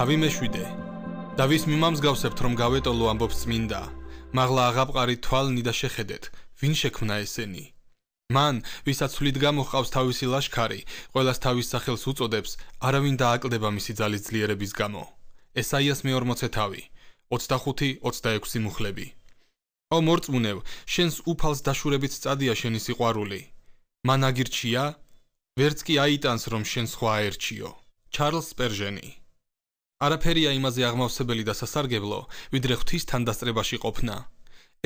თავი მეშვიდე. დავის მიმამსგავსებთ რომ გავეტოლო ამბობს წმინდა. მაღლა აღაპყარი თვალნი და შეხედეთ, ვინ შექმნა ესენი. მან, ვისაც სulit გამოყავს თავისი ლაშქარი, ყოველას თავის სახელს უწოდებს, არავინ დააკლდება მისი ძალის ძლიერების გამო. ესაიას მე-40 თავი, 25-26 მუხლები. ო მორწმუნევ, შენს უფალს დაშურებით წადია შენი სიყვარული. მან აგირჩია, ვერც კი აიტანს რომ შენ სხვა ერჩიო. ჩარლს პერჟენი არაფერია იმაზე აღმავსებელი და სასარგებლო, ვიდრე ღვთის თანდასწრებაში ყოფნა.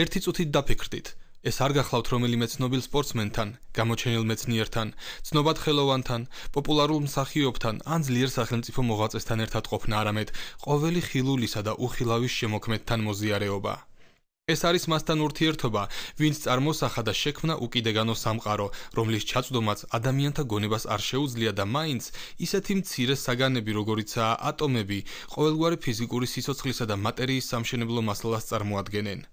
ერთი წუთით დაფიქრდით, ეს არ გახლავთ რომელიმე ცნობილ სპორტსმენთან, გამოჩენილ მეცნიერთან, ცნობად ხელოვანთან, პოპულარულ მსახიობთან, ან ძლიერ სახელმწიფო მოღვაწესთან ერთად ყოფნა არამედ ყოველი ხილულისა და უხილავის შემოქმედთან მოზიარეობაა. ეს არის მასთან ურთიერთობა, ვინც წარმოსახა და შექმნა უკიდეგანო სამყარო, რომლის ჩაწვდომაც ადამიანთა გონებას არ შეუძლია და მაინც ისეთი მცირე საგანები, როგორიცაა ატომები, ყოველგვარი ფიზიკური სიცოცხლისა და მატერიის სამშენებლო მასალას წარმოადგენენ.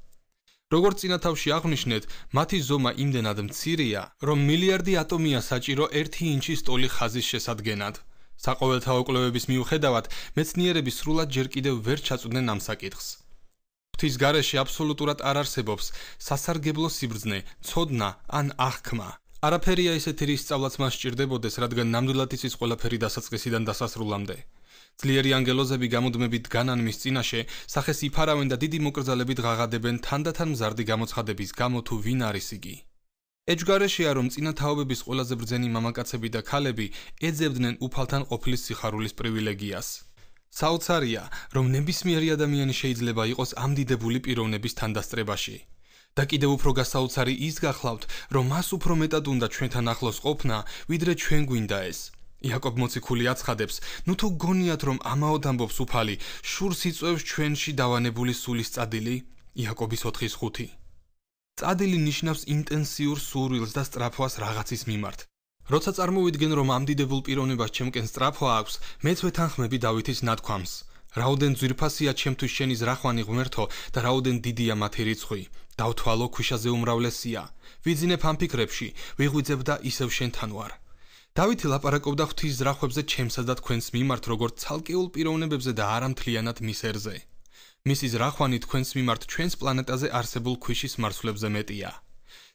როგორც წინათავში აღვნიშნეთ, მათი ზომა იმდენად მცირეა, რომ მილიარდი ატომია საჭირო 1 ინჩის ტოლი ხაზის შესადგენად. საყოველთაო კვლევების მიუხედავად, მეცნიერები სრულად ჯერ კიდევ ვერ ჩაწვდნენ ამ საკითხს. ღვთის გარეშე აბსოლუტურად არ არსებობს სასარგებლო სიბრძნე, ცოდნა ან აღქმა. არაფერია ისეთი რის სწავლაც მას სჭირდებოდეს, რადგან ნამდვილად ის ის ყველაფერი დასაწყისიდან დასასრულამდე. ძლიერი ანგელოზები გამუდმებით განან მის წინაშე, სახეს იფარავენ და დიდი მოკრძალებით ღაღადებენ თანდათან მზარდი გამოცხადების გამო თუ ვინ არის იგი. ეჯგარეშია, რომ წინა თაობების ყველაზე ბრძენი მამაკაცები და ქალები ეძებდნენ უფალთან ყოფილი სიხარულის პრივილეგიას. საोच्चარია, რომ ნებისმიერი ადამიანი შეიძლება იყოს ამ დიდებული პიროვნების თანდასწრებაში. და კიდევ უფრო გასაოცარი ის გახლავთ, რომ მას უფრო მეტად უნდა ჩვენთან ახლოს ყოფნა, ვიდრე ჩვენ გვინდა ეს. იაკობ მოციქული აცხადებს, ნუ თუ გონიათ, რომ ამაოდ ამბობს უფალი, შურს იწევს ჩვენში დავანებული სულის წადილი, იაკობის 4:5. წადილი ნიშნავს ინტენსიურ სურვილს და სტრაფვას რაღაცის მიმართ. როცა წარმოვიდგენ რომ ამდიდებულ პიროვნებას ჩემკენ სტრაფო აქვს მე თვე თანხმები დავითის ნათქვამს რაოდენ ძვირფასია ჩემთვის შენის რახვანი ღმერთო და რაოდენ დიდია მათი რიცხვი დავთვალო ქვიშაზე უმრავლესია ვიძინებ ამ ფიქრებში ვიღვიძებ და ისევ შენთან ვარ დავითი ლაპარაკობდა ღვთის ზრახვებზე ჩემსა და თქვენს მიმართ როგორც ცალკეულ პიროვნებებზე და არამთლიანად მისერზე მისი ზრახვანი თქვენს მიმართ ჩვენს პლანეტაზე არსებულ ქვიშის მარცვლებზე მეტია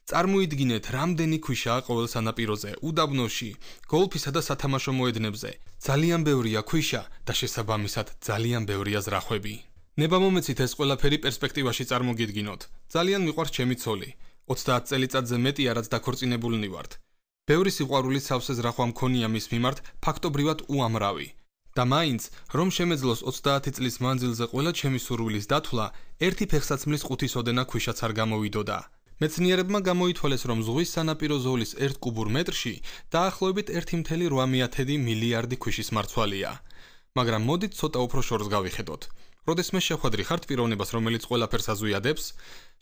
წარმოიდგინეთ, რამდენი ქვიშაა ყოველ სანაპიროზე, უდაბნოში, გოლფისა და სათამაშო მოედნებზე. ძალიან ბევრია ქვიშა და შესაბამისად ძალიან ბევრია ზრახვები. ნება მომეცით ეს ყველაფერი პერსპექტივაში წარმოგიდგინოთ. ძალიან მიყვარს ჩემი ცოლი. 30 წელიწადზე მეტია, რაც დაქორწინებულნი ვართ. ბევრი სიყვარული სავსე ზრახვა მქონია მის მიმართ, ფაქტობრივად უამრავი. და მაინც, რომ შემეძლოს 30 წლის მანძილზე ყველა ჩემი სურვილის დათვლა, ერთი ფეხსაცმლის ყუთის ოდენა ქვიშაც არ გამოვიდოდა. მეცნიერებმა გამოითვალეს, რომ ზღვის სანაპირო ზოლის 1 კუბურ მეტრში დაახლოებით 1.8 მილიარდი ქვიშის მარცვალია. მაგრამ მოდით ცოტა უფრო შორს გავიხედოთ. როდესმე შეხვედრი ხართ პიროვნებას, რომელიც ყველაფერს აზუიადებს,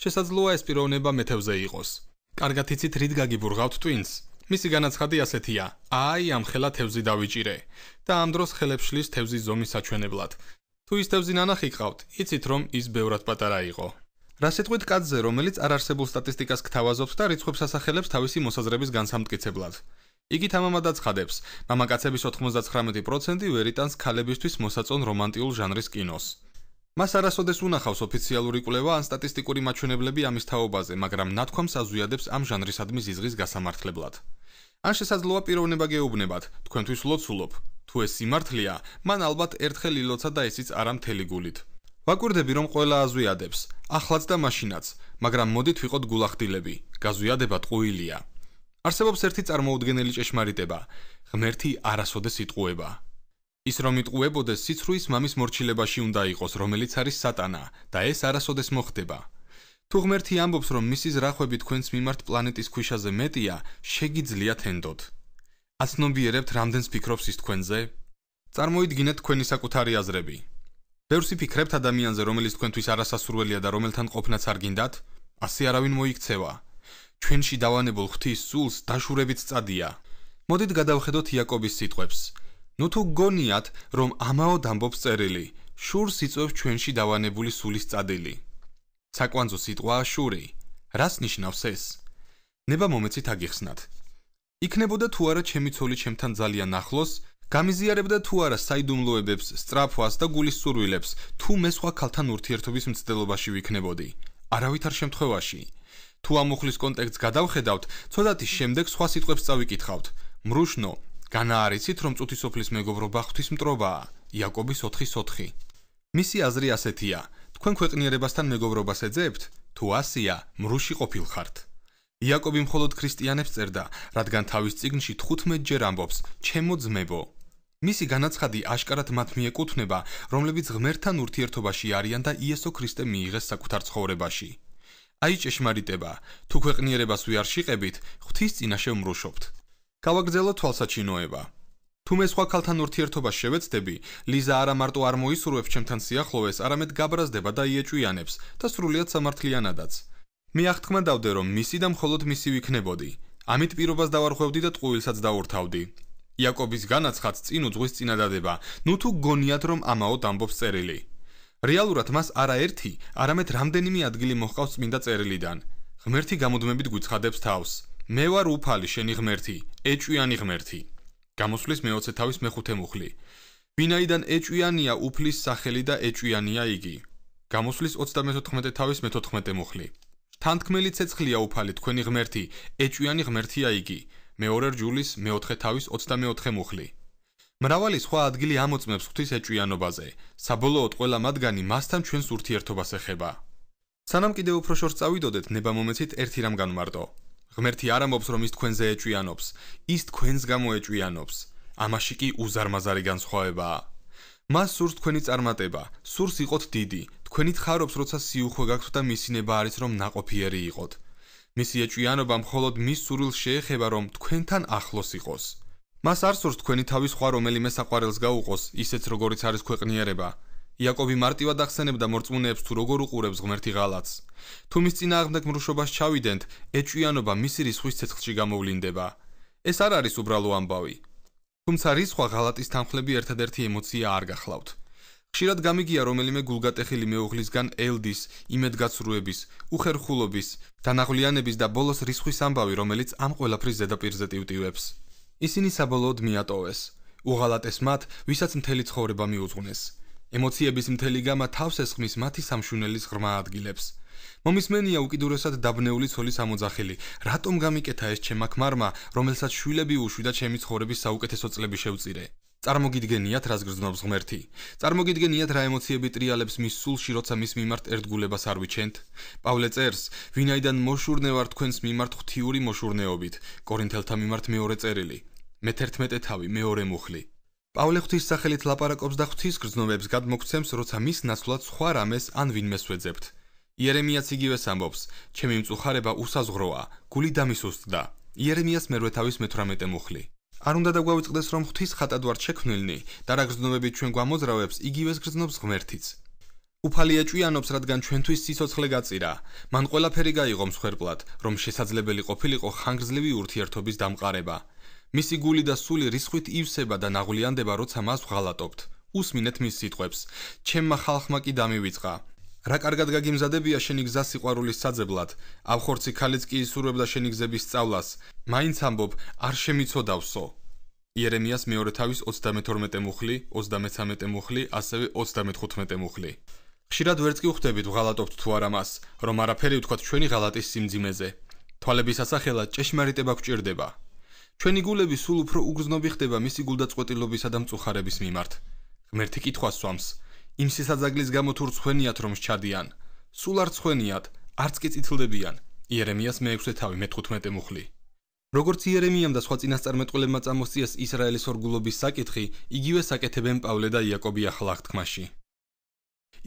შესაძლოა ეს პიროვნება მეთევზე იყოს. კარგად იცით, რით გაგიბურღავთ ტვინს. მისი განაცხადი ასეთია: აი, ამ ხელა თევზი დავიჭირე და ამ დროს ხელებშლის თევზის ზომის საჩვენებლად. თუ ის თევზი ნანახი გყავთ, იცით რომ ის ბევრად პატარა იყო. რა სიტყვით კაცზე, რომელიც არ არსებულ სტატისტიკას გთავაზობთ და რიცხვებს ასახელებს თავისი მოსაზრების განსამტკიცებლად. იგი თამამადაც ხადებს, მამაკაცების 99% ვერიტანს ქალებისთვის მოსაწონ რომანტიულ ჟანრის კინოს. მას არასოდეს უნახავს ოფიციალური კვლევა ან სტატისტიკური მაჩვენებლები ამის თაობაზე, მაგრამ ნათქვამს აზუიადებს ამ ჟანრისადმი ზიზღის გასამართლებლად. ან შესაძლოა პიროვნება გეუბნებათ, თქვენთვის ლოცულობ. თუ ეს სიმართლეა, მან ალბათ ერთხელ ილოცა და ესიც არა მთელი გულით. ვაკვირდები რომ ყველა აზვიადებს ახლაც და მაშინაც მაგრამ მოდით ვიყოთ გულახდილები გაზვიადება ტყუილია არსებობს ერთი წარმოუდგენელი ჭეშმარიტება ღმერთი არასოდეს იტყუება ის რომ იტყუებოდეს სიცრუის მამის მორჩილებაში უნდა იყოს რომელიც არის სატანა და ეს არასოდეს მოხდება თუ ღმერთი ამბობს რომ მისი ზრახვები თქვენს მიმართ პლანეტის ქვიშაზე მეტია შეგიძლია თენდოთ აცნობიერებთ რამდენს ფიქრობს ის თქვენზე წარმოიდგინეთ თქვენი საკუთარი აზრები ბევრს ფიქრებთ ადამიანზე, რომელიც თქვენთვის არასასურველია და რომელთან ყოფნაც არ გინდათ? ასე არავინ მოიქცევა. ჩვენში დავანებულ ღვთის სულს დაშურებით წადია. მოდით გადავხედოთ იაკობის სიტყვებს. ნუ თუ გონიათ, რომ ამაო დამბობს წერილი, შურს იწევს ჩვენში დავანებული სულის წადილი. საკვანძო სიტყვაა შური. რას ნიშნავს ეს? ნება მომეცით აგიხსნათ. იქნებოდა თუ არა ჩემი ცოლი ჩემთან ძალიან ახლოს, გამიზიარებდა თუ არა საიდუმლოებებს, სტრაფვას და გულისურვილებს, თუ მე სხვა ქალთან ურთიერთობის მცდელობაში ვიქნებოდი. არავითარ შემთხვევაში. თუ ამ უხლის კონტექსტს გადავხედავთ, ცოტათი შემდეგ სხვა სიტყვებს წავიკითხავთ. მრუშნო, განაარიცით, რომ წუთისოფლის მეგობრობა ღვთისმტრობაა. იაკობის 4:4. მისი აზრი ასეთია: თქვენ ქვეყნიერებასთან მეგობრობას ეძებთ, თუ ასია, მრუში ყოფილხართ. იაკობი მხოლოდ ქრისტიანებს წერდა, რადგან თავის წიგნში 15 ჯერ ამბობს: ჩემო ძმებო, მისი განაცხადი აშკარად მათ მიეკუთვნება, რომლებიც ღმერთთან ურთიერთობაში არიან და იესო ქრისტე მიიღეს საკუთარ ცხოვრებაში. აი ჭეშმარიტება, თუ ქვეყნიერებას ვიარ შეყებით, ღვთის წინაშე ვმრუშობთ. გავაგრძელო თვალსაჩინოება. თუ მე სხვა ქალთან ურთიერთობას შევეცდები, ლიზა არა მარტო არ მოისურვებს ჩემთან სიახლოვეს, არამედ გაბრაზდება და იეჭვიანებს და სრულიად სამართლიანადაც. მე აღთქმადავდე რომ მისი და მხოლოდ მისი ვიქნებოდი. ამით პირობას დავარხევდი და ტყუილსაც დაურთავდი. იაკობის განაცხად წინ უძღვის წინადადება ნუ თუ გონიათ რომ ამაო დამბობს წერილი რეალურად მას არაერთი არამედ რამდენიმე ადგილი მოჰყავს წმინდა წერილიდან ღმერთი გამოდმებით გვიცხადებს თავს მე ვარ უფალი შენი ღმერთი ეჭვიანი ღმერთი გამოსulis მეოცე თავის მეხუთე მუხლი ვინაიდან ეჭვიანია უფლის სახელი და ეჭვიანია იგი გამოსulis 34-ე თავის მე-14-ე მუხლი თანთქმელი ცეცხლია უფალი თქვენი ღმერთი ეჭვიანი ღმერთია იგი მეორე რჯულის მეოთხე თავის 24 მუხლი. მრავალი სხვა ადგილი ამოწმებს ღვთის ეჭვიანობაზე. საბოლოოდ ყველა მათგანი მასთან ჩვენს ურთიერთობას ეხება. სანამ კიდე უფრო შორს წავიდოდეთ, ნებამომეცით ერთი რამ განმარტო. ღმერთი არ ამობს, რომ ის თქვენზე ეჭვიანობს, ის თქვენს გამო ეჭვიანობს. ამაში კი უზარმაზარი განსხვავებაა. მას სურს თქვენი წარმატება, სურს იყოთ დიდი. თქვენით ხარობს, როცა სიუხვე გაქვთ და მისინება არის, რომ ნაყოფიერი იყოთ. მისი ეჭვიანობა მხოლოდ მის სურვილს შეეხება, რომ თქვენთან ახლოს იყოს. მას არ სურს თქვენი თავის ხვა რომელიმე საყვარელს გაუყოს, ისეც როგორიც არის ქვეყნიერება. იაკობი მარტივად ახსენებდა მორწმუნეებს თუ როგორ უყურებს ღმერთი ღალაც. თუ მის წინააღმდეგ მრუშობას ჩავიდენთ, ეჭვიანობა მისი რისხვის ცეცხლში გამოვლინდება. ეს არ არის უბრალო ამბავი. თუმცა რისხვა ღალატის თანხლები ერთადერთი ემოცია არ გახლავთ. ხშირად გამიგია რომელიმე გულგატეხილი მეუღლისგან ელდის, იმედგაცრუების, უხერხულობის, დანაღლიანების და ბოლოს რისხვის ამბავი, რომელიც ამ ყველაფრის ზედაპირზე ტივტივებს. ისინი საბოლოოდ მიატოვეს, უღალატეს მათ, ვისაც მთელი ცხოვრება მიუძღვნეს. ემოციების მთელი გამა თავს ესხმის მათი სამშვენელის ღრმა ადგილებს. მომისმენია უკიდურესად დაბნეული ცოლის ამოძახილი, რატომ გამიკეთა ეს ჩემაკმარმა, რომელსაც შვილები უშვი და ჩემი ცხოვრების საუკეთესო წლები შევწირე. წარმოგიდგენიათ, რას გრძნობს ღმერთი. წარმოგიდგენიათ, რა ემოციები ტრიალებს მის სულში, როცა მის მიმართ ერთგულებას არ ვიჩენთ. პავლე წერს: "ვინაიდან მოშურნე ვარ თქვენს მიმართ ღთიური მოშურნეობით." კორინთელთა მიმართ მეორე წერილი. მე 11 თავი, მეორე მუხლი. პავლე ღვთის სახელით ლაპარაკობს და ღვთის გრძნობებს გადმოგცემს, როცა მის ნაცვლად სხვა რამეს ან ვინმე სვეძებთ. იერემიას იგივეს ამბობს: "ჩემი მწუხარება უსაზღროა, გული დამისუსტდა." იერემიას მე-8 თავის მე-18 მუხლი. არ უნდა დაგვაუწყდეს რომ ღვთის ხატად ვართ შექმნილნი და რა გზნობები ჩვენ გვამოძრავებს იგივეს გზნობს ღმერთიც უფალია ჭვიანობს რადგან ჩვენთვის სიცოცხლე გაწირა მან ყველაფერი გაიღო მსხვერპლად რომ შესაძლებელი ყოფილიყო ხანგრძლივი ურთიერთობის დამყარება მისი გული და სული რისხვით ივსება და ნაღვლიანდება როცა მას ვღალატობთ უსმინეთ მის სიტყვებს ჩემმა ხალხმა კი დამივიწყა რა კარგად გაგიმზადებია შენი გზა სიყვარულის საძებლად ავხორცი ქალიც კი ისურვებდა შენი გზების სწავლას მაინც ამბობ არ შემიცოდავსო იერემიას მეორე თავის 32 მუხლი 33 მუხლი ასევე 35 მუხლი ხშირად ვერც კი ხვდებით ვღალატობთ თუ არა მას რომ არაფერი ვთქვათ ჩვენი ღალატის სიმძიმეზე თვალების ასახელად ჭეშმარიტება გვჭირდება ჩვენი გულები სულ უფრო უგრძნობი ხდება მისი გულდაწყვეტილობისა და მწუხარების მიმართ ღმერთი კითხვას სვამს იმ სისაძაგლის გამო თუ რცხვენიათ რომ შეჭადიან სულ არ რცხვენიათ არც კი წითლდებიან იერემიას მე-6 თავი მე-15 მუხლი როგორც იერემიამ და სხვა წინასწარმეტყველებმა წამოსწიეს ისრაელის ორგულობის საკითხი იგივე საკეთებენ პავლე და იაკობი ახლა ხთქმაში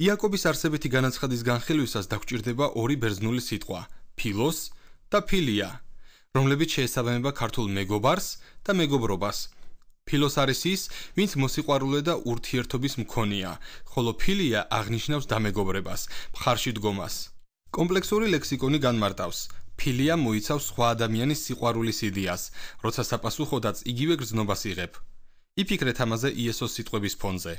იაკობის არსებითი განაცხადის განხილვისას დაგვჭირდება ორი ბერძნული სიტყვა ფილოს და ფილია რომლებიც შეესაბამება ქართულ მეგობარს და მეგობრობას ფილოს არის ის, ვინც მოსიყვარულე და ურთიერთობის მქონია, ხოლო ფილია აღნიშნავს დამეგობრებას, მხარში დგომას. კომპლექსური ლექსიკონი განმარტავს ფილია მოიცავს სხვა ადამიანის სიყვარულის იდეას, როცა საპასუხოდაც იგივე გრძნობას იღებ. იფიქრეთ ამაზე იესოს სიტყვების ფონზე.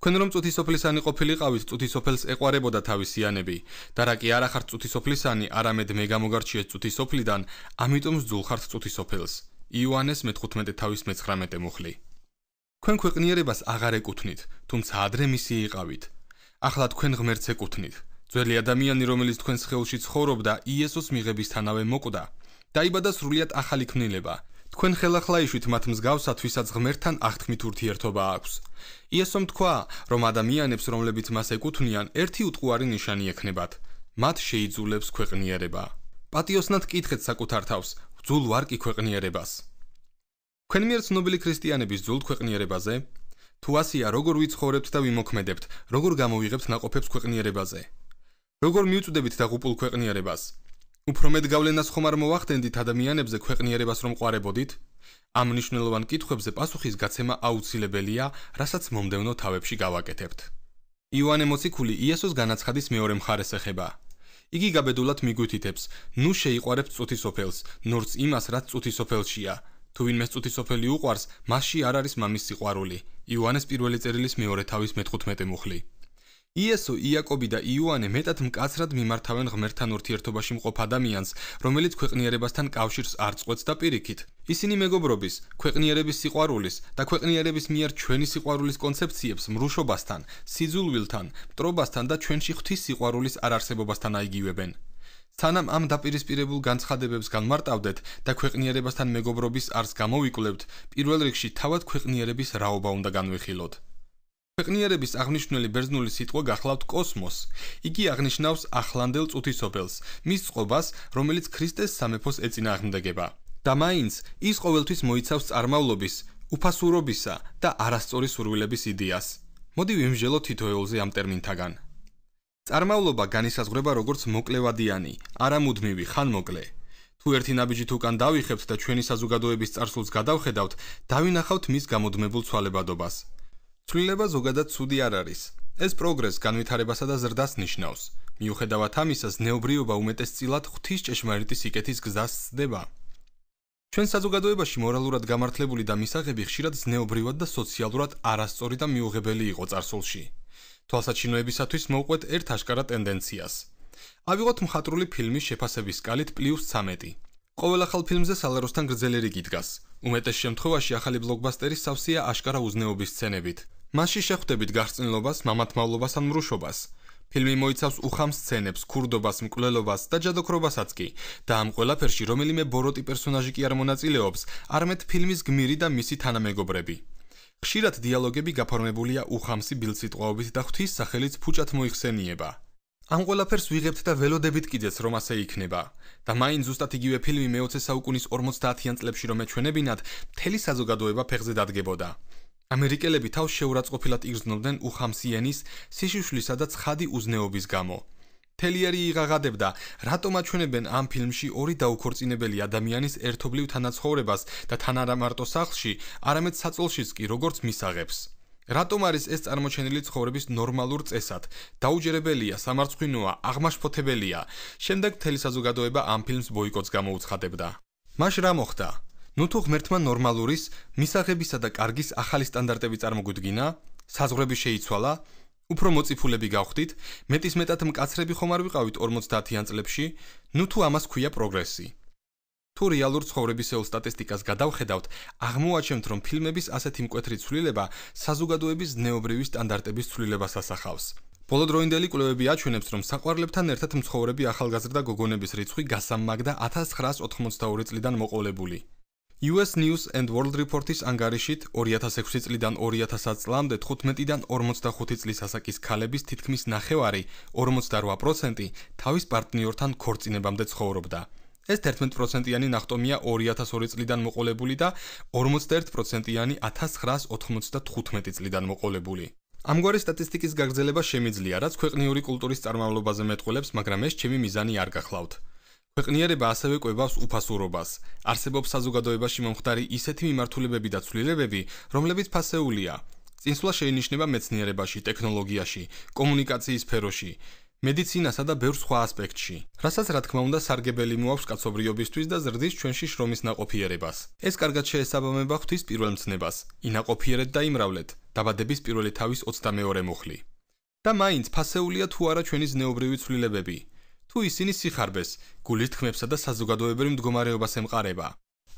თქვენ რომ წუთისოფლისანი ყოფილიყავით, წუთისოფელს ეყვარებოდა თავისი ანები, და რა კი არა ხართ წუთისოფლისანი, არამედ მე გამოგარჩიეთ წუთისოფლიდან, ამიტომ ძულხართ წუთისოფელს. იოანეს მე-15 თავის მე-19 მუხლი. თქვენ ქვეყნიერებას აღარ ეკუთვნით, თუმცა ადრე მისი იყავით. ახლა თქვენ ღმერთს ეკუთვნით. ძველი ადამიანი, რომელიც თქვენს ხელში ცხოვრობდა, იესოს მიღებისთანავე მოკვდა. დაიბადა სრულიად ახალი ქმნილება. თქვენ ხელახლა იშვით მათ მსგავსად, ვისაც ღმერთთან აღთქმით ურთიერთობა აქვს. იესომ თქვა, რომ ადამიანებს, რომლებიც მას ეკუთვნიან, ერთი უტყუარი ნიშანი ექნებათ: მათ შეიძულებს ქვეყნიერება. პატიოსნად კითხეთ საკუთარ თავს, ძულ ვარ კი ქვეყნიერებას. ქვენ მიერ ცნობილი ქრისტიანების ძულ ქვეყნიერებაზე თუ ასია როგორ ვიცხოვრებთ და ვიმოქმედებთ, როგორ გამოვიღებთ ناقოფებს ქვეყნიერებაზე. როგორ მიუწვდებით და ღუპულ ქვეყნიერებას? უფრო მეტ გავლენას ხომ არ მოახდენდით ადამიანებზე ქვეყნიერებას რომ ყარებოდით? ამ მნიშვნელოვან კითხვებზე პასუხის გაცემა აუცილებელია, რასაც მომდევნო თავებში გავაკეთებთ. იოანე მოციქული იესოს განაცხადის მეორე მხარეს ეხება. იგი გაბედულად მიგვითითებს: "ნუ შეიყარებ წუთისოფელს, ნორც იმას, რაც წუთისოფელშია. თუ ვინმე წუთისოფელი უყვარს, მასში არ არის მამის სიყვარული." იოანეს პირველი წერილის მეორე თავის მე-15 მუხლი. იესო, იაკობი და იოანე მეტად მკაცრად მიმართავენ ღმერთთან ურთიერთობაში მყოფ ადამიანს, რომელიც ქვეყნიერებასთან კავშირს არ წყვეტს და პირიქით. ისინი მეგობრობის, ქვეყნიერების სიყვარულის და ქვეყნიერების მიერ ჩვენი სიყვარულის კონცეფციებს მრუშობასთან, სიძულვილთან, მტრობასთან და ჩვენში ღვთის სიყვარულის არარსებობასთან აიგივებენ. სანამ ამ დაპირისპირებულ განცხადებებს განმარტავდეთ და ქვეყნიერებასთან მეგობრობის არს გამოვიკლებთ, პირველ რიგში თავად ქვეყნიერების რაობა უნდა განვიხილოთ. ქვეყნიერების აღნიშნული ბერძნული სიტყვა გახლავთ კოსმოს. იგი აღნიშნავს ახლანდელ წუთისობელს, მის წყობას, რომელიც ქრისტეს სამეფოს ეწინააღმდეგება. და მაინც ის ყოველთვის მოიცავს წარმავლობის, უფასურობისა და არასწორი სურვილების იდეას. მოდი ვიმსჯელოთ თითოეულზე ამ ტერმინთაგან. წარმავლობა განისაზღვრება როგორც მოკლევადიანი, არამუდმივი ხანმოკლე. თუ ერთი ნაბიჯით უკან დავიხებთ და ჩვენი საზოგადოების წარსულს გადავხედავთ, დავინახავთ მის გამოდმებულ ცვალებადობას. ცვლილება ზოგადად ცუდი არ არის. ეს პროგრესს განვითარებასა და ზრდას ნიშნავს. მიუხედავად ამისა, ზნეობრიობა უმეტესწილად ღვთის ჭეშმარიტის იკეთის გზას ცდება. ჩვენ საზოგადოებაში მორალურად გამართლებული და მისაღები ხშირად ზნეობრივად და სოციალურად არასწორი და მიუღებელი იყო წარსულში. თვალსაჩინოებისათვის მოუყვეთ ერთ აშკარა ტენდენციას. ავიღოთ მხატრული ფილმის შეფასების სკალით პლუს 13. ყოველ ახალ ფილმზე სალაროსთან გრძელი რიგი დგას. უმეტეს შემთხვევაში ახალი ბლოკბასტერი სავსეა აშკარა უზნეობის სცენებით, მასში შეხვდებით გარწმუნებას, მამათმავლობას ან მრუშობას. ფილმი მოიცავს უხამ სცენებს, ქურდობას, მკვლელობას და ჯადოქრობასაც კი. და ამ ყველაფერში რომელიმე ბოროტი პერსონაჟი კი არ მონაწილეობს, არამედ ფილმის გმირი და მისი თანამეგობრები. ხშირად დიალოგები გაფორმებულია უხამსი ბილსიტყვაობით და ღვთის სახელით ფუჭად მოიხსენიება. ამ ყველაფერს ვიღებთ და ველოდებით კიდეც რომ ასე იქნება. და მაინც უბრალოდ იგივე ფილმი მე-20 საუკუნის 50-იან წლებში რომ ეჩვენებინათ, მთელი საზოგადოება ფეხზე დადგებოდა. ამერიკელები თავს შეურაცხყოფილად იგრძნობდნენ უხამსიენის სიშუშლისა და ცხადი უზნეობის გამო. თელიარი იღაღადებდა, რატომ აჩვენებენ ამ ფილმში ორი დაუქორწინებელი ადამიანის ერთობლივ თანაცხოვრებას და თანარამარტო სახლში, არამედ საწოლშიც კი როგორც მისაღებს. რატომ არის ეს წარმოჩენილი ცხოვრების ნორმალურ წესად? დაუჯერებელია, სამარცხვინოა, აღმაშფოთებელია. შემდეგ თელი საზოგადოება ამ ფილმს ბოიკოტს გამოუცხადებდა. მაშ რა მოხდა? ნუ თუ ღმერთმა ნორმალურის მისაღებისა და კარგის ახალი სტანდარტები წარმოგვიდგინა, საზღვრები შეიცვალა, უფრო მოციფულები გავხდით, მეტის მეტად მკაცრები ხომ არ ვიყავით 50-იან წლებში, ნუ თუ ამას ქვია პროგრესი. თუ რეალურ ცხოვრებისეულ სტატისტიკას გადავხედავთ, აღმოაჩენთ, რომ ფილმების ასეთი მკვეთრი ცვლილება საზოგადოების ზნეობრივი სტანდარტების ცვლილებას ასახავს. პოლოდროინდელი კვლევები აჩვენებს, რომ საყვარლებთან ერთად მცხოვრები ახალგაზრდა გოგონების რიცხვი გასამმაგდა 1982 წლიდან მოყოლებული. US News and World Report-ის ანგარიშით 2006 წლიდან 2000 წლამდე 15-დან 45 წლის ასაკის ქალების თითქმის 98% თავის პარტნიორთან ქორწინებამდე ცხოვრობდა. ეს 11%-იანი ნახტომია 2002 წლიდან მოყოლებული და 51%-იანი 1995 წლიდან მოყოლებული. ამგვარი სტატისტიკის გაგრძელება შემიძლია, რაც ქვეყნიური კულტურის წარმავლობაზე მეტყველებს, მაგრამ ეს ჩემი მიზანი არ გახლავთ. ქვეყნიერება ასევე კვებავს უფასურობას. არსებობს საზოგადოებაში მომხდარი ისეთი მიმართულებები და ცვლილებები, რომლებიც ფასეულია. წინსვლა შეინიშნება მეცნიერებაში, ტექნოლოგიაში, კომუნიკაციის სფეროში, მედიცინასა და ბევრ სხვა ასპექტში. რასაც რა თქმა უნდა სარგებელი მოაქვს კაცობრიობისთვის და ზრდის ჩვენში შრომის ناقოფიერებას. ეს კარგად შეესაბამება ღვთის პირველ მცნებას. ინაყოფიერეთ და იმრავლეთ. დაბადების პირველი თავის 22 მუხლი. და მაინც ფასეულია თუ არა ჩვენი ზნეობრივი ცვლილებები, თუ ისინი სიხარბეს, გულისხმებსა და საზოგადოებრივ მდგომარეობას ემყარება.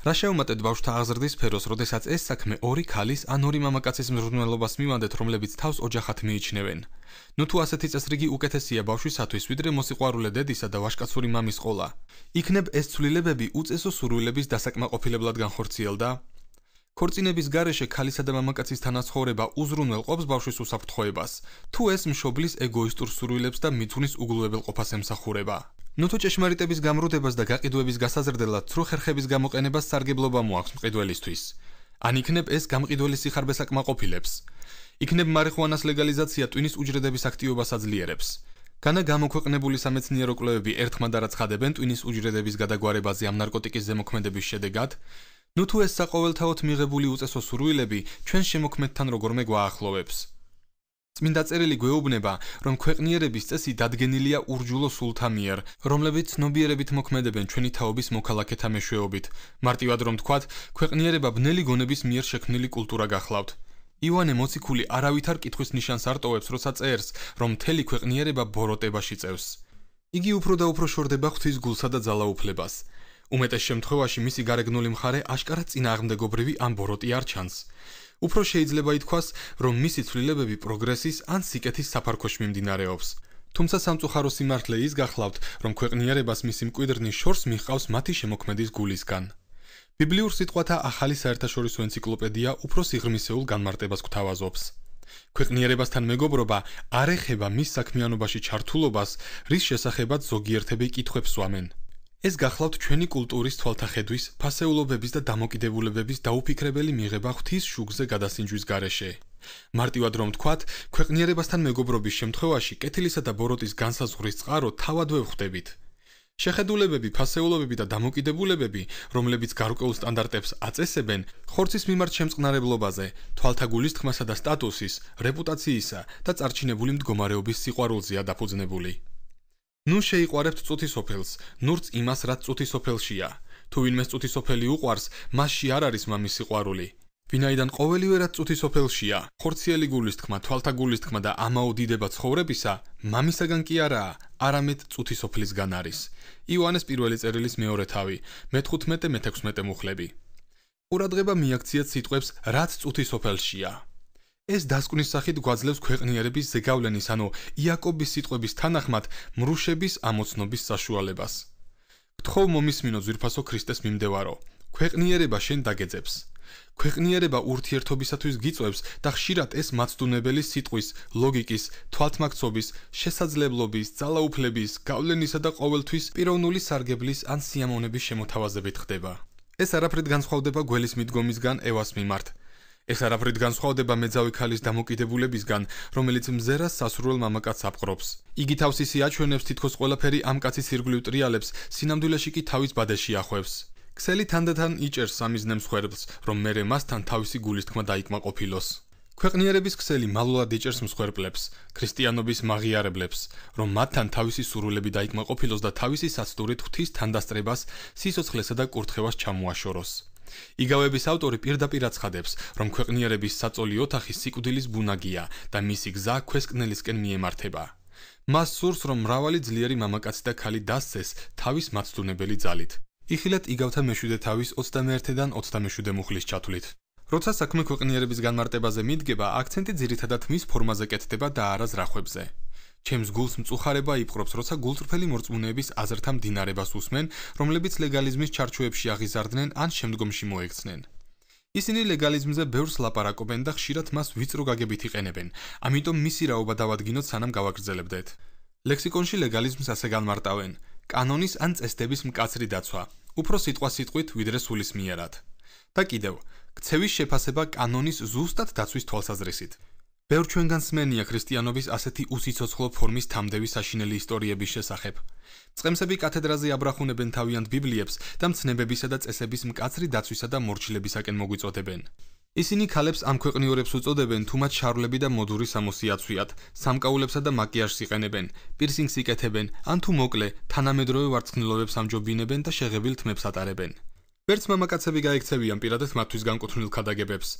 რა შეუმატეთ ბავშვთა აღზრდის სფეროს, როდესაც ეს საქმე ორი ქალის ან ორი მამაკაცის მზრუნველობას მიმანდათ, რომლებიც თავს ოჯახად მიიჩნევენ. ნუ თუ ასეთი წესრიგი უკეთესია ბავშვისათვის, ვიდრე მოსიყვარულე დედისა და ვაჟკაცური მამის ყოლა. იქნებ ეს ცვლილებები უწესო სურვილების დასაკმაყოფილებლად განხორციელდა? ქორწინების გარეშე ქალისა და მამაკაცის თანაცხოვრება უზრუნველყოფს ბავშვის უსაფრთხოებას, თუ ეს მშობლის ეგოისტურ სურვილებს და მიძღვნის უგულებელ ყოფას ემსახურება. ნუთუ ჭეშმარიტების გამრუდებას და გაყიდვების გასაზრდელად ცრუ ხერხების გამოყენებას სარგებლობა მოაქვს მყიდველისთვის. ან იქნებ ეს გამყიდველი სიხარბე საკმაყოფილებს. იქნებ მარიხუანას ლეგალიზაცია ტვინის უჯრედების აქტივობას აძლიერებს. განა გამოქვეყნებული სამეცნიერო კვლევები ერთხმადარაც ხადებენ ტვინის უჯრედების გადაგვარებაზე ამ ნარკოტიკის ზემოქმედების შედეგად, ნუ თუ ეს საყოველთაოდ მიღებული უწესო სურვილები ჩვენ შემოქმედთან როგორ მეგვაახლოვებს წმინდა წერილი გვეუბნება რომ ქვეყნიერების წესი დადგენილია ურჯულო სულთამიერ რომლებიც ნობიერებით მოქმედებენ ჩვენი თაობის მოქალაქეთა მეშვეობით მარტივად რომ თქვათ ქვეყნიერება ბნელი გონების მიერ შექმნილი კულტურა გახლავთ ივანე მოციქული არავითარ კითხვის ნიშანს არტოვებს როცა წერს რომ მთელი ქვეყნიერება ბოროტებაში წევს იგი უფრო და უფრო შორდება ღვთის გულსა და ძალაუფლებას უმეტეს შემთხვევაში მისი გარეგნული მხარე აშკარა წინააღმდეგობრივი ან ბოროტი არ ჩანს. უფრო შეიძლება ითქვას, რომ მისი ცვლილებები პროგრესის ან სიკეთის საფარქოში მიმდინარეობს. თუმცა სამწუხარო სიმართლე ის გახლავთ, რომ ქვეყნიერებას მისი მკვიდრნი შორს მიჰყავს მათი შემოქმედის გულისგან. ბიბლიურ სიტყვათა ახალი საერთაშორისო ენციკლოპედია უფრო სიღრმისეულ განმარტებას გვთავაზობს. ქვეყნიერებასთან მეგობრობა არ ეხება მის საქმიანობაში ჩართულობას, რის შესახებაც ზოგიერთები კითხვებს სვამენ. ეს გახლავთ ჩვენი კულტურის თვალთახედვის, ფასეულობების და დამოკიდებულებების დაუფიქრებელი მიღება ღვთის შუგზე გადასინჯვის გარეშე. მარტივად რომ თქვათ, ქვეყნიერებასთან მეგობრობის შემთხვევაში კეთილისა და ბოროტის განსაზღვრის წყარო თავადვე ხვდებით. შეხედულებები, ფასეულობები და დამოკიდებულებები, რომლებიც გარკვეულ სტანდარტებს აწესებენ, ხორცის მიმართ შემწყნარებლობაზე, თვალთაგულის თქმასა და სტატუსის, რეპუტაციისა და წარჩინებული მდგომარეობის სიყვარულზეა დაფუძნებული. ნუ შეიყვარებთ წუთისოფელს, ნურც იმას, რაც წუთისოფელშია. თუ ვინმე წუთისოფელი უყვარს, მასში არ არის მამის სიყვარული. ვინაიდან ყოველივე რაც წუთისოფელშია, ხორციელი გულის თქმა, თვალთა გულის თქმა და ამაო დიდება ცხოვრებისა, მამისაგან კი არა, არამედ წუთისოფლისგან არის. იოანეს პირველი წერილის მეორე თავი, მე-15-16 მუხლები. ყურადღება მიაქციათ სიტყვებს, რაც წუთისოფელშია. ეს დასკვნის სახით გვაძლევს ქვეყნიერების ზეგავლენის, ანუ იაკობის სიტყვების თანახმად, მრუშების ამოცნობის საშუალებას. გთხოვ მომისმინო ზირფასო ქრისტეს მიმდევარო, ქვეყნიერება შენ დაგეძებს. ქვეყნიერება ურთიერთობისათვის გიწევს და ხშირად ეს მაცდუნებელი სიტყვის, ლოგიკის, თვალთმაქცობის, შესაძლებლობის, ძალაუფლების, გავლენისა და ყოველთვის პიროვნული სარგებლის ან სიამონების შემოთავაზებით ხდება. ეს არაფრით განსხვავდება გველის მიდგომისგან ევას მიმართ. ეს არაფრით განსხვავდება მეძავი ქალის დამოკიდებულებისგან, რომელიც მზერას სასურველ მამაკაცს აფყრობს. იგი თავს ისე აჩვენებს, თითქოს ყველაფერი ამ კაცის ირგვლივ ტრიალებს, სინამდვილეში კი თავის ბადეში ახვევს. ქსელი თანდათან იჭერს სამიზნე მსხვერპლს, რომ მერე მასთან თავისი გულის თქმა დაიკმაყოფილოს. ქვეყნიერების ქსელი მალულად იჭერს მსხვერპლებს, ქრისტიანობის მაღიარებლებს, რომ მათთან თავისი სურვილები დაიკმაყოფილოს და თავისი საცდური თვთის თანდასწრებას, სიცოცხლესა და კურთხევას ჩამოაშოროს. იგავების ავტორი პირდაპირ აცხადებს, რომ ქვეყნიერების საწოლი ოთახი სიკვდილის ბუნაგია და მისი გზა ქვესკნელისკენ მიემართება. მას სურს, რომ მრავალი ძლიერი მამაკაცი და ქალი დასცეს თავის მაცდუნებელი ძალით. იხილეთ იგავთა მეშვიდე თავის 21-დან 37-მდე მუხლის ჩათვლით. როცა საქმე ქვეყნიერების განმარტებაზე მიდგება, აქცენტი ძირითადად მის ფორმაზე კეთდება და არა ზრახვებზე. ჩემს გულს მწუხარება იპყრობს, როცა გულწრფელი მორწმუნეების აზრთა მდინარებას უსმენ, რომლებიც ლეგალიზმის ჩარჩოებში აღიზარდნენ ან შემდგომში მოექცნენ. ისინი ლეგალიზმზე ბევრს ლაპარაკობენ და ხშირად მას ვიწრო გაგებით იყენებენ. ამიტომ მისი რაობა დავადგინოთ სანამ გავაგრძელებდეთ. ლექსიკონში ლეგალიზმს ასე განმარტავენ: კანონის ან წესდების მკაცრი დაცვა, უფრო სიტყვა სიტყვით ვიდრე სულის მიერად. და კიდევ, ქცევის შეფასება კანონის ზუსტად დაცვის თვალსაზრისით. ბევრ ჩვენგანს მენია ქრისტიანობის ასეთი უსიცოცხლო ფორმის თამდევი საშინელი ისტორიების შესახებ. წმწემები კათედრაზე აბრახუნებენ თავიანთ ბიბლიებს და მცნებებისა და წესების მკაცრი დაცვისა და მორჩილებისაკენ მოგვიწოდებენ. ისინი ქალებს ამ ქვეყნიურებს უწოდებენ თუმად შარლები და მოდური სამოსიაცვიათ, სამკაულებსა და მაკიაჟს იყენებენ, პირსინგს იკეთებენ, ან თუ მოკლე, თანამედროვე ვარცხნილობებს ამჯობინებენ და შეღებილ თმებს ატარებენ. ვერც მამაკაცები გაიქცევიან პირადად მათთვის განკუთვნილ ქადაგებებს.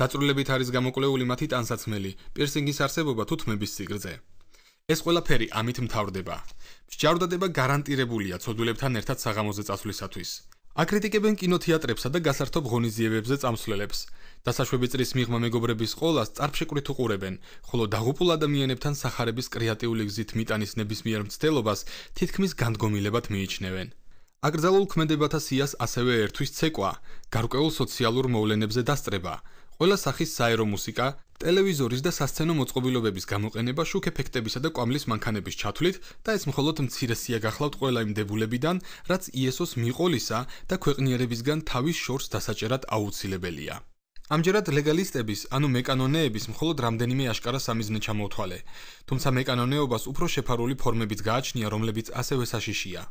დაწრულებით არის გამოკვლეული მათი ტანსაცმელი, პირსინგის არსებობა თუ თმების სიგრძე. ეს ყველაფერი ამით მთავრდება. მსჯავრდება გარანტირებულია ცოდვილებთან ერთად საღამოზე წასვლისათვის. აკრიტიკებენ კინოთეატრებსა და გასართობ ღონისძიებებზე წამსვლელებს. დასაშვები წრის მიღმა მეგობრების ყოლას წარფშეკრით უყურებენ, ხოლო დაღუპულ ადამიანებთან сахарების კრეატიული გზით მიტანის ნებისმიერ მცდელობას თითქმის განდგომილებად მიიჩნევენ. აგრძელულ ქმედებათა სიას ასევე ერთვის ცეკვა, გარკვეულ სოციალურ მოვლენებზე დასწრება, ყველა სახის საერო მუსიკა, ტელევიზორის და სასცენო მოწყობილობების გამოყენება შუქ ეფექტებისა და კვამლის მანქანების ჩათვლით და ეს მხოლოდ მცირე სია გახლავთ ყველა იმ დებულებიდან, რაც იესოს მიყოლისა და ქვეყნიერებისგან თავის შორს დასაჭერად აუცილებელია. ამჯერად ლეგალისტების, ანუ მეკანონეების მხოლოდ რამდენიმე აშკარა სამიზნე ჩამოთვალე, თუმცა მეკანონეობას უფრო შეფარული ფორმებიც გააჩნია, რომლებიც ასევე საშიშია.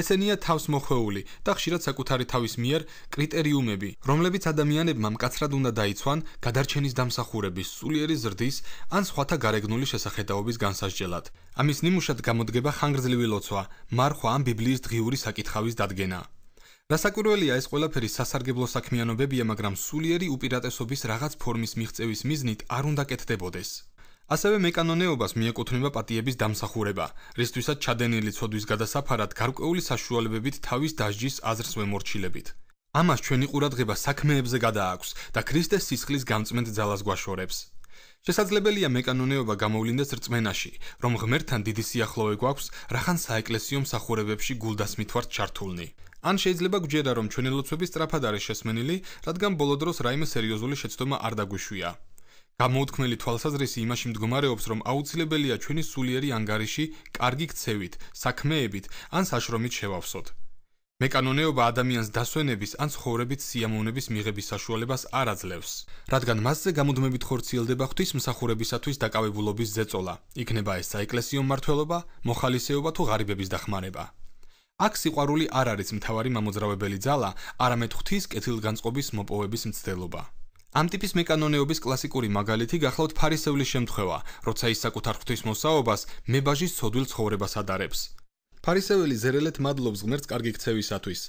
ესენია თავს მოხეული და ხშირად საკუთარი თავის მიერ კრიტერიუმები, რომლებიც ადამიანებმა მკაცრად უნდა დაიცვან გადარჩენის დამსახურების, სულიერი ზრდის ან სხვათა გარეგნული შესახედაობის განსაზღვრად. ამის ნიმუშად გამოდგება ხანგრძლივი ლოცვა, მარხვა ან ბიბლიის დღიური საკითხავის დადგენა. გასაკვირველია ეს ყველაფერი სასარგებლო საქმიანობებია, მაგრამ სულიერი უპირატესობის რაღაც ფორმის მიღწევის მიზნით არ უნდა კეთდებოდეს. ასევე მეკანონეობას მიეკუთვნება პატიების დამსახურება, რისთვისაც ჩადენილი ცოდვის გადასაფარად გარკვეული საშუალებებით თავის დაშჯის აზრს ვემორჩილებით. ამას ჩვენი ყურადღება საქმეებზე გადააქვს და ქრისტეს სისხლის გამწმენდ ძალას გვაშორებს. შესაძლებელია მეკანონეობა გამოვლინდეს რწმენაში, რომ ღმერთთან დიდი სიახლოვე გვაქვს, რახან საეკლესიო მსახურებებში გულდასმით ვართ ჩართულნი. ან შეიძლება გვჯერა, რომ ჩვენი ლოცვები სწრაფად არის შესმენილი, რადგან ბოლო დროს რაიმე სერიოზული შეცდომა არ დაგვიშვია. გამოუთქმელი თვალსაზრისი იმაში მდგომარეობს, რომ აუცილებელია ჩვენი სულიერი ანგარიში კარგი ქცევით, საქმეებით ან საშრომით შევავსოთ. მეკანონეობა ადამიანს დასვენების ან ცხოვრების სიამოვნების მიღების საშუალებას არ აძლევს, რადგან მასზე გამუდმებით ხორციელდება ღვთის მსახურებისათვის დაკავებულობის ზეწოლა. იქნება ეს საეკლესიო მართლობა, მოხალისეობა თუ ღარიბების დახმარება. აქ სიყვარული არ არის მთავარი მამოძრავებელი ძალა, არამედ ღვთის კეთილგანწყობის მოპოვების მცდელობა. ამ ტიპის მეკანონეობის კლასიკური მაგალითი გახლავთ ფარისევლის შემთხვევა, როცა ის საკუთარ ღვთისმოსავობას მებაჟის სოდვილ ცხოვრებას ადარებს. ფარისეველი ზერელეთ მადლობს ღმერთს კარგი ქცევისათვის.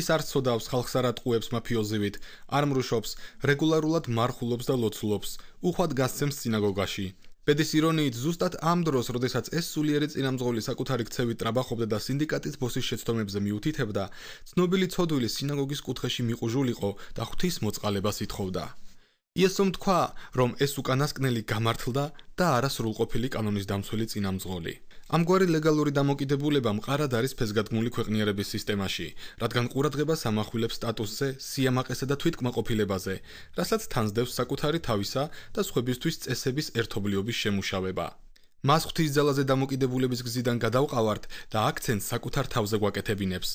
ის არ წოდავს ხალხს არ ატყუებს მაფიოზივით, არ მრუშობს, რეგულარულად მარხულობს და ლოცულობს. უხვად გასცემს სინაგოგაში. ბედის ირონიით, ზუსტად ამ დროს, როდესაც ეს სულიერი წინამძღოლი საკუთარი ქცევით ტრაბახობდა და სინდიკატის ბოსის შეცდომებზე მიუთითებდა, ცნობილი ცოდვილი სინაგოგის კუთხეში მიყუჟულიყო და ღვთის მოწყალებას ითხოვდა. იესომ თქვა, რომ ეს უკანასკნელი გამართლდა და არასრულყოფილი კანონის დამცველი წინამძღოლი. ამგვარი ლეგალური დამოკიდებულება მყარად არის ფესგადგმული ქვეყნიერების სისტემაში, რადგან ყურადღება სამახვილებს სტატუსზე, სიამაყესა და თვითკმაყოფილებაზე, რასაც თანძდევს საკუთარი თავისა და სხვებისთვის წესების ერთობლიობის შემუშავება. მას ღვთისძალაზე დამოკიდებულების გზიდან გადავყავართ და აქცენტს საკუთარ თავზე გვაკეთებინებს.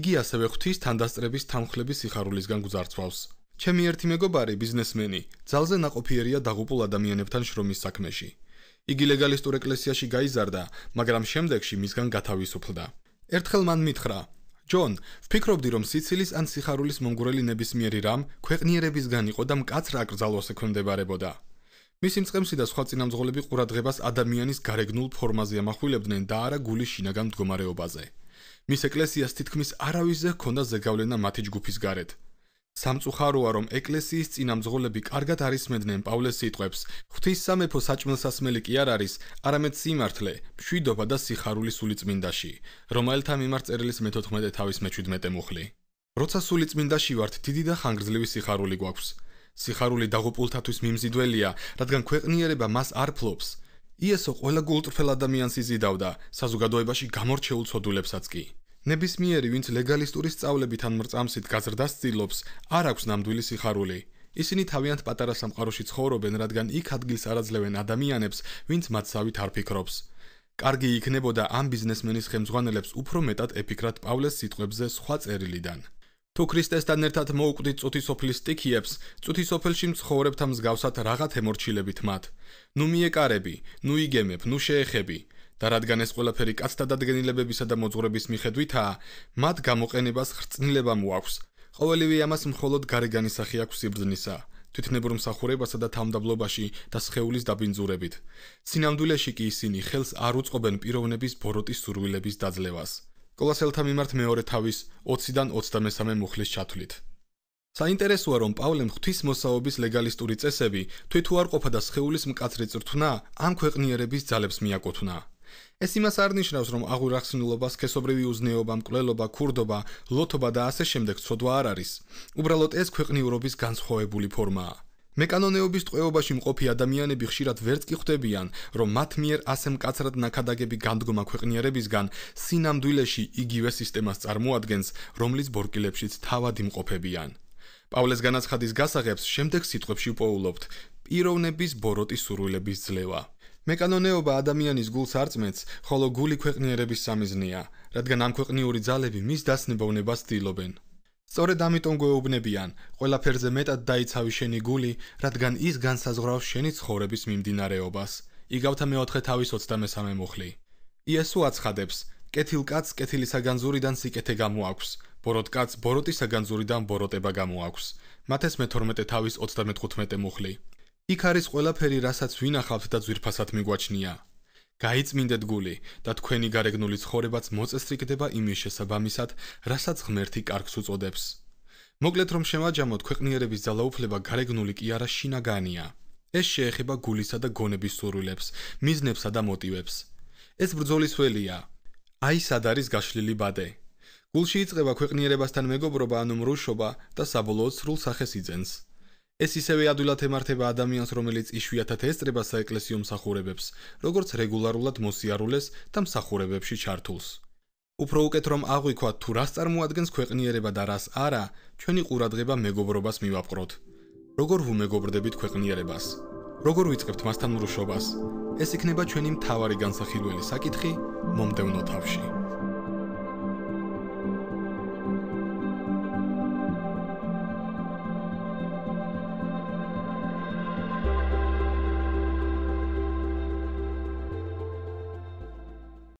იგი ასევე ღვთის თანდასწრების თანხლების სიხარულისგან გზარცვავს. ჩემი ერთი მეგობარი ბიზნესმენი ძალზე ناقოფიერია დაღუპულ ადამიანებთან შრომის საქმეში. იგი ლეგალისტურ ეკლესიაში გაიზარდა, მაგრამ შემდეგში მისგან გათავისუფლდა. ერთხელ მან მითხრა: "ჯონ, ვფიქრობდი რომ სიცილის ან სიხარულის მონგურელი ნებისმიერი რამ ქვეყნიერებისგან იყო და მკაცრ აკრძალვას ექვემდებარებოდა." მისი მწყემსი და სხვა წინამძღოლები ყურადღებას ადამიანის გარეგნულ ფორმაზე ამახვილებდნენ და არა გულის შინაგან მდგომარეობაზე. მის ეკლესიას თითქმის არავის ზე ჰქონდა ზეგავლენა მათი ჯგუფის გარეთ. სამწუხაროა რომ ეკლესიის წინამძღოლები კარგად არის მედნენ პავლეს სიტყვებს ღვთის სამეფო საჭმელსასმელი კი არ არის არამედ სიმართლე მშვიდობა და სიხარული სულიწმინდაში რომელთა მიმართ წერილის მე-14 თავის მე-17 მუხლი როცა სულიწმინდაში ვართ დიდი და ხანგრძლივი სიხარული გვაქვს სიხარული დაღუპულთათვის მიმზიდველია რადგან ქვეყნიერება მას არ ფლობს იესო ყველა გულწრფელ ადამიანს იზიდავდა საზოგადოებაში გამორჩეულ წოდულებსაც კი ნებისმიერი, ვინც ლეგალისტური სწავლებით ან მრწამსით გაზრდას ცდილობს, არ აქვს ნამდვილი სიხარული. ისინი თავიანთ პატარა სამყაროში ცხოვრობენ, რადგან იქ ადგილს არაძლევენ ადამიანებს, ვინც მათსავით არ ფიქრობს. კარგი იქნებოდა ამ ბიზნესმენის ხემძღვანელებს უფრო მეტად ეფიქრათ პავლეს სიტყვებზე სხვა წერილიდან. თუ ქრისტესთან ერთად მოუკვდით წუთისოფლის სტიქიებს, წუთისოფელში მცხოვრებთან მსგავსად რაღაც ემორჩილებით მათ. ნუ მიეკარები, ნუ იგემებ, ნუ შეეხები, და რადგან ეს ყველაფერი კაცთა დადგენილებებისა და მოძღვრების მიხედვითაა, მათ გამოყენებას ხრწნილება მოაქვს. ყოველივე ამას მხოლოდ გარეგანი სახე აქვს სიბზნისა. თვითნებურ მსახურებასა და თამდაბლობაში და სხეულის დაბინძურებით. სინამდვილეში კი ისინი ხელს არ უწყობენ პიროვნების ბოროტის სურვილების დაძლევას. კოლასელთა მიმართ მეორე თავის 20-დან 23-ე მუხლის ჩათვლით. საინტერესოა რომ პავლემ ღვთისმოსავობის ლეგალისტური წესები თვითუარყოფა და სხეულის მკაცრი წრთნა ამ ქვეყნიერების ძალებს მიაკუთვნა. ეს იმას არნიშნავს, რომ აღურახსნილობა, სქესობრივი უზნეობა, მკვლელობა, ქურდობა, ლოთობა და ასე შემდეგ ცოდვა არ არის. უბრალოდ ეს ქვეყნიურობის განსხვავებული ფორმაა. მეკანონეობის წყვეობაში მყოფი ადამიანები ხშირად ვერც კი ხვდებიან, რომ მათ მიერ ასე მკაცრად ნაკადაგები განდგომა ქვეყნიერებისგან სინამდვილეში იგივე სისტემას წარმოადგენს, რომლის ბორკილებშიც თავად იმყოფებიან. პავლეს განაცხადის გასაღებს შემდეგ სიტყვებში პოულობთ: პიროვნების ბოროტი სურვილების ძლევა. მეკანონეობა ადამიანის გულს არწმენს, ხოლო გული ქვეყნიერების სამიზნეა, რადგან ამ ქვეყნიური ძალები მის დასნებოვნებას ცდილობენ. სწორედ ამიტომ გვეუბნებიან, ყველაფერზე მეტად დაიცავი შენი გული, რადგან ის განსაზღვრავს შენი ცხოვრების მიმდინარეობას. იგავთა მეოთხე თავის 23-ე მუხლი. იესო აცხადებს: "კეთილ კაცს კეთილისაგან ზურიდან სიკეთე გამოაქვს, ბოროტ კაცს ბოროტისაგან ზურიდან ბოროტება გამოაქვს." მათეს მე-12 თავის 35-ე მუხლი. იქ არის ყველაფერი, რასაც ვინახავთ და ძვირფასად მიგვაჩნია. გაიწმინდეთ გული და თქვენი გარეგნული ცხოვრებაც მოწესრიგდება იმის შესაბამისად, რასაც ღმერთი კარგს უწოდებს. მოკლედ რომ შემაჯამოთ, ქვეყნიერების ძალაუფლება გარეგნული კი არა შინაგანია. ეს შეეხება გულისა და გონების სურვილებს, მიზნებსა და მოტივებს. ეს ბრძოლის ველია. აი სად არის გაშლილი ბადე. გულში იწყება ქვეყნიერებასთან მეგობრობა ანუ მრუშობა და საბოლოოდ სრულ სახეს იძენს. ეს ისევე ადვილად ემართება ადამიანს, რომელიც იშვიათად ესწრება საეკლესიო მსახურებებს, როგორც რეგულარულად მოსიარულეს და მსახურებებში ჩართულს. უფრო უკეთ რომ აღვიქვათ თუ რას წარმოადგენს ქვეყნიერება და რას არა, ჩვენი ყურადღება მეგობრობას მივაპყროთ. როგორ ვუმეგობრდებით ქვეყნიერებას? როგორ ვიწყებთ მასთან მრუშობას? ეს იქნება ჩვენი მთავარი განსახილველი საკითხი მომდევნო თავში.